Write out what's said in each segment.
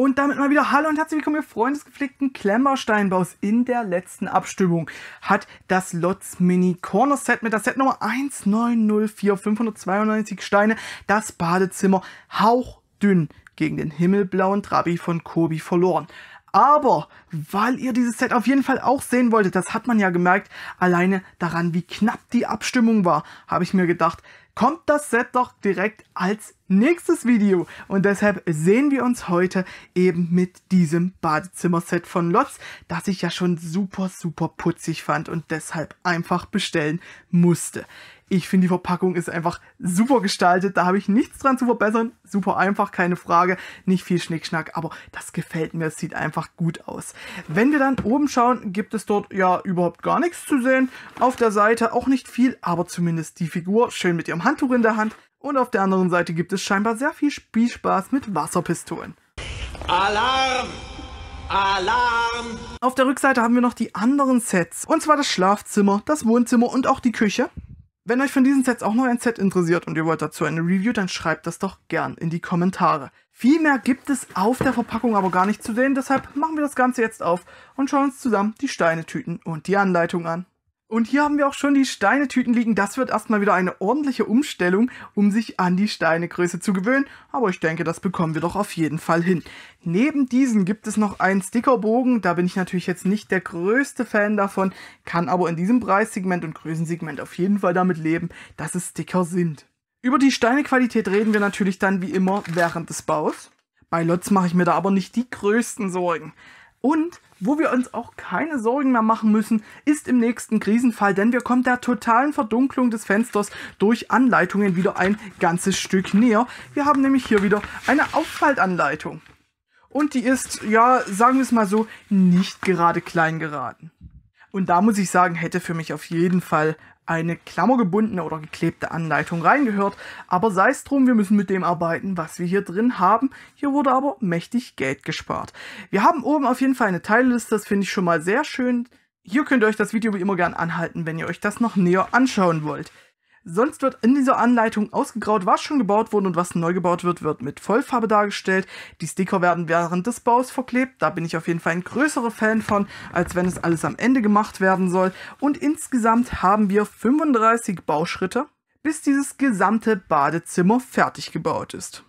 Und damit mal wieder Hallo und herzlich willkommen, ihr Freunde des gepflegten Klemmersteinbaus. In der letzten Abstimmung hat das Lotz Mini Corner Set mit der Set Nummer 1904 592 Steine das Badezimmer hauchdünn gegen den himmelblauen Trabi von Kobi verloren. Aber weil ihr dieses Set auf jeden Fall auch sehen wolltet, das hat man ja gemerkt, alleine daran, wie knapp die Abstimmung war, habe ich mir gedacht, kommt das Set doch direkt als nächstes Video. Und deshalb sehen wir uns heute eben mit diesem Badezimmerset von Lotz, das ich ja schon super, super putzig fand und deshalb einfach bestellen musste. Ich finde, die Verpackung ist einfach super gestaltet. Da habe ich nichts dran zu verbessern. Super einfach, keine Frage. Nicht viel Schnickschnack, aber das gefällt mir. Es sieht einfach gut aus. Wenn wir dann oben schauen, gibt es dort ja überhaupt gar nichts zu sehen. Auf der Seite auch nicht viel, aber zumindest die Figur schön mit ihrem Handtuch in der Hand. Und auf der anderen Seite gibt es scheinbar sehr viel Spielspaß mit Wasserpistolen. Alarm! Alarm! Auf der Rückseite haben wir noch die anderen Sets. Und zwar das Schlafzimmer, das Wohnzimmer und auch die Küche. Wenn euch von diesen Sets auch noch ein Set interessiert und ihr wollt dazu eine Review, dann schreibt das doch gern in die Kommentare. Viel mehr gibt es auf der Verpackung aber gar nicht zu sehen, deshalb machen wir das Ganze jetzt auf und schauen uns zusammen die Steinetüten und die Anleitung an. Und hier haben wir auch schon die Steinetüten liegen. Das wird erstmal wieder eine ordentliche Umstellung, um sich an die Steinegröße zu gewöhnen. Aber ich denke, das bekommen wir doch auf jeden Fall hin. Neben diesen gibt es noch einen Stickerbogen. Da bin ich natürlich jetzt nicht der größte Fan davon, kann aber in diesem Preissegment und Größensegment auf jeden Fall damit leben, dass es Sticker sind. Über die Steinequalität reden wir natürlich dann wie immer während des Baus. Bei Lots mache ich mir da aber nicht die größten Sorgen. Und wo wir uns auch keine Sorgen mehr machen müssen, ist im nächsten Krisenfall, denn wir kommen der totalen Verdunklung des Fensters durch Anleitungen wieder ein ganzes Stück näher. Wir haben nämlich hier wieder eine Auffaltanleitung. Und die ist, ja, sagen wir es mal so, nicht gerade klein geraten. Und da muss ich sagen, hätte für mich auf jeden Fall eine klammergebundene oder geklebte Anleitung reingehört, aber sei es drum, wir müssen mit dem arbeiten, was wir hier drin haben. Hier wurde aber mächtig Geld gespart. Wir haben oben auf jeden Fall eine Teilliste, das finde ich schon mal sehr schön. Hier könnt ihr euch das Video wie immer gern anhalten, wenn ihr euch das noch näher anschauen wollt. Sonst wird in dieser Anleitung ausgegraut, was schon gebaut wurde und was neu gebaut wird, wird mit Vollfarbe dargestellt. Die Sticker werden während des Baus verklebt. Da bin ich auf jeden Fall ein größerer Fan von, als wenn es alles am Ende gemacht werden soll. Und insgesamt haben wir 35 Bauschritte, bis dieses gesamte Badezimmer fertig gebaut ist.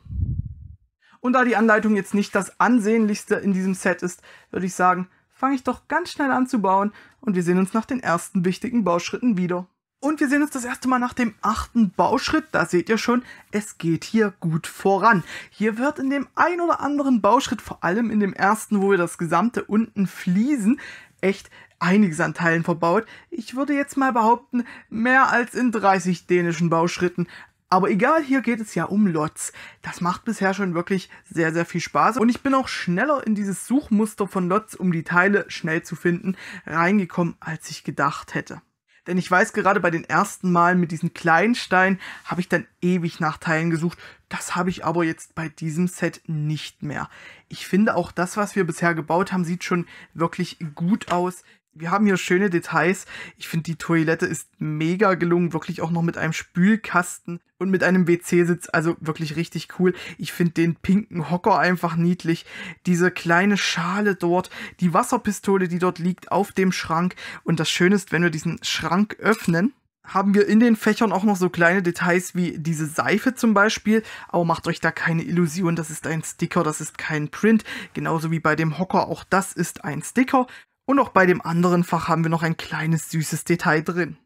Und da die Anleitung jetzt nicht das ansehnlichste in diesem Set ist, würde ich sagen, fange ich doch ganz schnell an zu bauen und wir sehen uns nach den ersten wichtigen Bauschritten wieder. Und wir sehen uns das erste Mal nach dem achten Bauschritt. Da seht ihr schon, es geht hier gut voran. Hier wird in dem ein oder anderen Bauschritt, vor allem in dem ersten, wo wir das gesamte unten fließen, echt einiges an Teilen verbaut. Ich würde jetzt mal behaupten, mehr als in 30 dänischen Bauschritten. Aber egal, hier geht es ja um Lots. Das macht bisher schon wirklich sehr, sehr viel Spaß. Und ich bin auch schneller in dieses Suchmuster von Lots, um die Teile schnell zu finden, reingekommen, als ich gedacht hätte. Denn ich weiß gerade bei den ersten Malen mit diesen kleinen Steinen habe ich dann ewig nach Teilen gesucht. Das habe ich aber jetzt bei diesem Set nicht mehr. Ich finde auch das, was wir bisher gebaut haben, sieht schon wirklich gut aus wir haben hier schöne Details. Ich finde, die Toilette ist mega gelungen, wirklich auch noch mit einem Spülkasten und mit einem WC-Sitz, also wirklich richtig cool. Ich finde den pinken Hocker einfach niedlich. Diese kleine Schale dort, die Wasserpistole, die dort liegt, auf dem Schrank. Und das Schöne ist, wenn wir diesen Schrank öffnen, haben wir in den Fächern auch noch so kleine Details wie diese Seife zum Beispiel. Aber macht euch da keine Illusion, das ist ein Sticker, das ist kein Print. Genauso wie bei dem Hocker, auch das ist ein Sticker. Und auch bei dem anderen Fach haben wir noch ein kleines süßes Detail drin.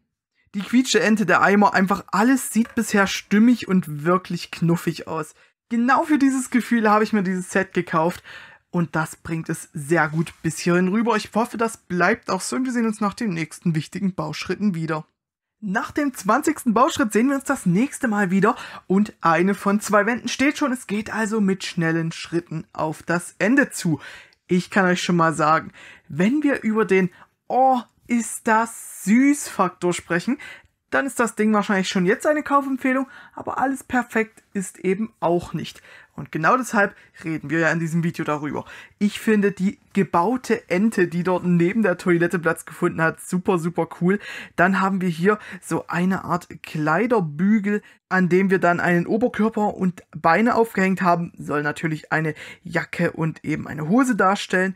Die quietsche Ente der Eimer, einfach alles sieht bisher stimmig und wirklich knuffig aus. Genau für dieses Gefühl habe ich mir dieses Set gekauft und das bringt es sehr gut bis hierhin rüber. Ich hoffe, das bleibt auch so und wir sehen uns nach den nächsten wichtigen Bauschritten wieder. Nach dem 20. Bauschritt sehen wir uns das nächste Mal wieder und eine von zwei Wänden steht schon. Es geht also mit schnellen Schritten auf das Ende zu ich kann euch schon mal sagen, wenn wir über den Oh, ist das süß Faktor sprechen, dann ist das Ding wahrscheinlich schon jetzt eine Kaufempfehlung, aber alles perfekt ist eben auch nicht. Und genau deshalb reden wir ja in diesem Video darüber. Ich finde die gebaute Ente, die dort neben der Toilette Platz gefunden hat, super, super cool. Dann haben wir hier so eine Art Kleiderbügel, an dem wir dann einen Oberkörper und Beine aufgehängt haben. Soll natürlich eine Jacke und eben eine Hose darstellen.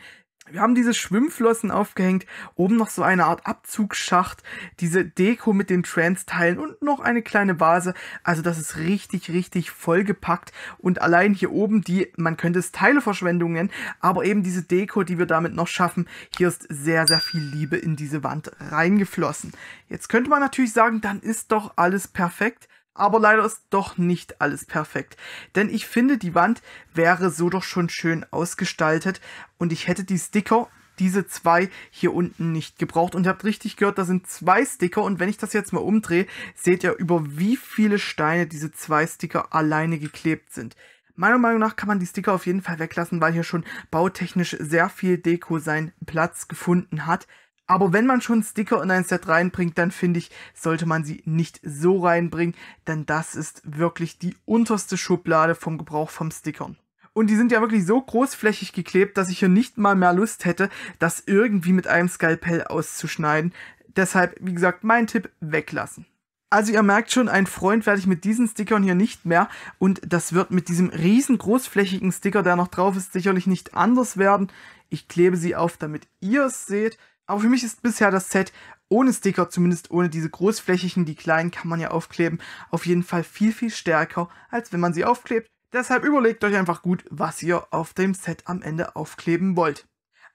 Wir haben diese Schwimmflossen aufgehängt, oben noch so eine Art Abzugsschacht, diese Deko mit den trans teilen und noch eine kleine Vase. Also das ist richtig, richtig vollgepackt. Und allein hier oben die, man könnte es Teileverschwendung nennen, aber eben diese Deko, die wir damit noch schaffen, hier ist sehr, sehr viel Liebe in diese Wand reingeflossen. Jetzt könnte man natürlich sagen, dann ist doch alles perfekt aber leider ist doch nicht alles perfekt. Denn ich finde, die Wand wäre so doch schon schön ausgestaltet und ich hätte die Sticker, diese zwei hier unten nicht gebraucht. Und ihr habt richtig gehört, da sind zwei Sticker und wenn ich das jetzt mal umdrehe, seht ihr, über wie viele Steine diese zwei Sticker alleine geklebt sind. Meiner Meinung nach kann man die Sticker auf jeden Fall weglassen, weil hier schon bautechnisch sehr viel Deko seinen Platz gefunden hat. Aber wenn man schon Sticker in ein Set reinbringt, dann finde ich, sollte man sie nicht so reinbringen, denn das ist wirklich die unterste Schublade vom Gebrauch von Stickern. Und die sind ja wirklich so großflächig geklebt, dass ich hier nicht mal mehr Lust hätte, das irgendwie mit einem Skalpell auszuschneiden. Deshalb, wie gesagt, mein Tipp, weglassen. Also ihr merkt schon, ein Freund werde ich mit diesen Stickern hier nicht mehr und das wird mit diesem riesen großflächigen Sticker, der noch drauf ist, sicherlich nicht anders werden. Ich klebe sie auf, damit ihr es seht. Aber für mich ist bisher das Set ohne Sticker, zumindest ohne diese großflächigen, die kleinen kann man ja aufkleben, auf jeden Fall viel, viel stärker, als wenn man sie aufklebt. Deshalb überlegt euch einfach gut, was ihr auf dem Set am Ende aufkleben wollt.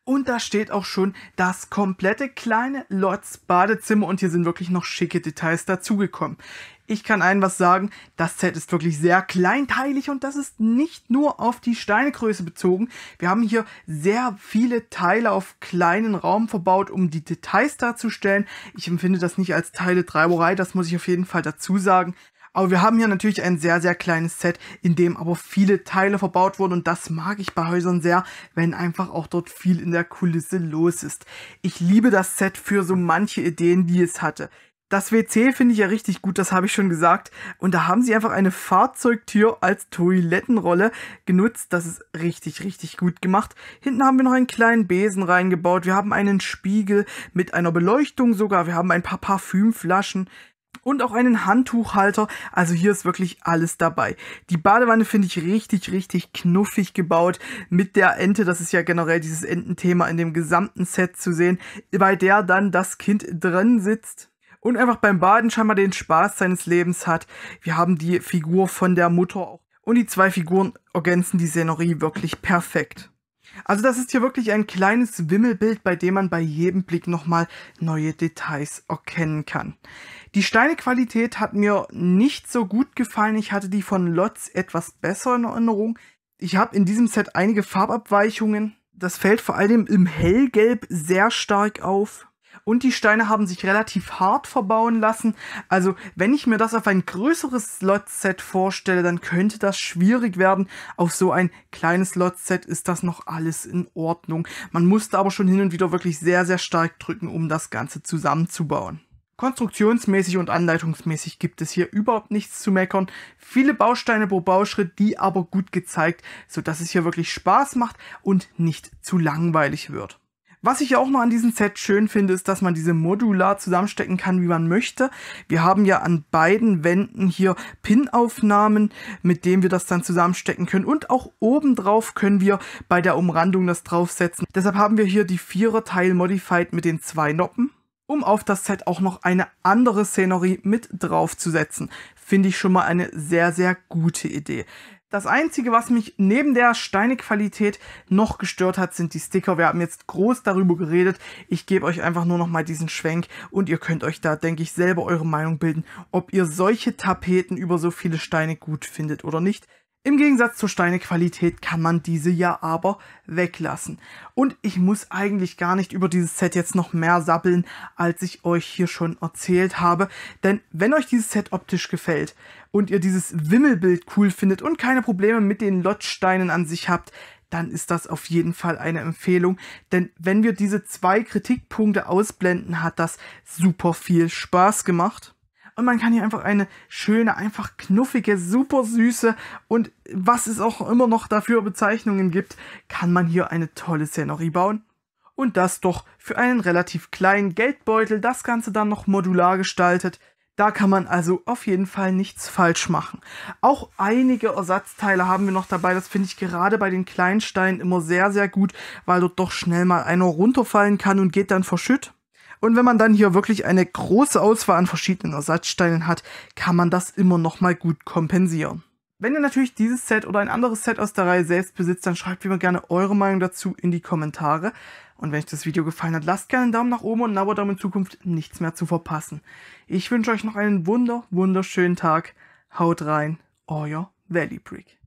Und da steht auch schon das komplette kleine Lots Badezimmer und hier sind wirklich noch schicke Details dazugekommen. Ich kann einen was sagen, das Set ist wirklich sehr kleinteilig und das ist nicht nur auf die Steinegröße bezogen. Wir haben hier sehr viele Teile auf kleinen Raum verbaut, um die Details darzustellen. Ich empfinde das nicht als Teile Treiberei, das muss ich auf jeden Fall dazu sagen. Aber wir haben hier natürlich ein sehr, sehr kleines Set, in dem aber viele Teile verbaut wurden und das mag ich bei Häusern sehr, wenn einfach auch dort viel in der Kulisse los ist. Ich liebe das Set für so manche Ideen, die es hatte. Das WC finde ich ja richtig gut, das habe ich schon gesagt. Und da haben sie einfach eine Fahrzeugtür als Toilettenrolle genutzt. Das ist richtig, richtig gut gemacht. Hinten haben wir noch einen kleinen Besen reingebaut. Wir haben einen Spiegel mit einer Beleuchtung sogar. Wir haben ein paar Parfümflaschen und auch einen Handtuchhalter. Also hier ist wirklich alles dabei. Die Badewanne finde ich richtig, richtig knuffig gebaut mit der Ente. Das ist ja generell dieses Ententhema in dem gesamten Set zu sehen, bei der dann das Kind drin sitzt und einfach beim Baden scheinbar den Spaß seines Lebens hat. Wir haben die Figur von der Mutter auch. und die zwei Figuren ergänzen die Szenerie wirklich perfekt. Also das ist hier wirklich ein kleines Wimmelbild, bei dem man bei jedem Blick nochmal neue Details erkennen kann. Die Steinequalität hat mir nicht so gut gefallen. Ich hatte die von Lotz etwas besser in Erinnerung. Ich habe in diesem Set einige Farbabweichungen. Das fällt vor allem im Hellgelb sehr stark auf und die Steine haben sich relativ hart verbauen lassen. Also wenn ich mir das auf ein größeres slot set vorstelle, dann könnte das schwierig werden. Auf so ein kleines slot set ist das noch alles in Ordnung. Man musste aber schon hin und wieder wirklich sehr, sehr stark drücken, um das Ganze zusammenzubauen. Konstruktionsmäßig und anleitungsmäßig gibt es hier überhaupt nichts zu meckern. Viele Bausteine pro Bauschritt, die aber gut gezeigt, sodass es hier wirklich Spaß macht und nicht zu langweilig wird. Was ich ja auch noch an diesem Set schön finde, ist, dass man diese modular zusammenstecken kann, wie man möchte. Wir haben ja an beiden Wänden hier Pin-Aufnahmen, mit denen wir das dann zusammenstecken können. Und auch obendrauf können wir bei der Umrandung das draufsetzen. Deshalb haben wir hier die Viererteil Modified mit den zwei Noppen um auf das Set auch noch eine andere Szenerie mit draufzusetzen. Finde ich schon mal eine sehr, sehr gute Idee. Das Einzige, was mich neben der Steinequalität noch gestört hat, sind die Sticker. Wir haben jetzt groß darüber geredet. Ich gebe euch einfach nur noch mal diesen Schwenk und ihr könnt euch da, denke ich, selber eure Meinung bilden, ob ihr solche Tapeten über so viele Steine gut findet oder nicht. Im Gegensatz zur Steinequalität kann man diese ja aber weglassen. Und ich muss eigentlich gar nicht über dieses Set jetzt noch mehr sabbeln, als ich euch hier schon erzählt habe. Denn wenn euch dieses Set optisch gefällt und ihr dieses Wimmelbild cool findet und keine Probleme mit den Lotsteinen an sich habt, dann ist das auf jeden Fall eine Empfehlung. Denn wenn wir diese zwei Kritikpunkte ausblenden, hat das super viel Spaß gemacht. Und man kann hier einfach eine schöne, einfach knuffige, super süße und was es auch immer noch dafür Bezeichnungen gibt, kann man hier eine tolle Szenerie bauen. Und das doch für einen relativ kleinen Geldbeutel, das Ganze dann noch modular gestaltet, da kann man also auf jeden Fall nichts falsch machen. Auch einige Ersatzteile haben wir noch dabei. Das finde ich gerade bei den Kleinsteinen immer sehr, sehr gut, weil dort doch schnell mal einer runterfallen kann und geht dann verschütt. Und wenn man dann hier wirklich eine große Auswahl an verschiedenen Ersatzsteinen hat, kann man das immer noch mal gut kompensieren. Wenn ihr natürlich dieses Set oder ein anderes Set aus der Reihe selbst besitzt, dann schreibt wie immer gerne eure Meinung dazu in die Kommentare. Und wenn euch das Video gefallen hat, lasst gerne einen Daumen nach oben und ein Abo, um in Zukunft nichts mehr zu verpassen. Ich wünsche euch noch einen wunder, wunderschönen Tag. Haut rein, euer Valley Brick.